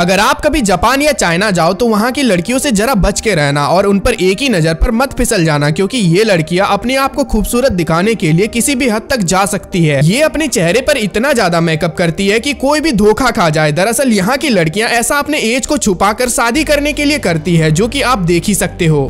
अगर आप कभी जापान या चाइना जाओ तो वहाँ की लड़कियों से जरा बच के रहना और उन पर एक ही नज़र पर मत फिसल जाना क्योंकि ये लड़कियाँ अपने आप को खूबसूरत दिखाने के लिए किसी भी हद तक जा सकती है ये अपने चेहरे पर इतना ज्यादा मेकअप करती है कि कोई भी धोखा खा जाए दरअसल यहाँ की लड़कियाँ ऐसा अपने एज को छुपा कर शादी करने के लिए करती है जो की आप देख ही सकते हो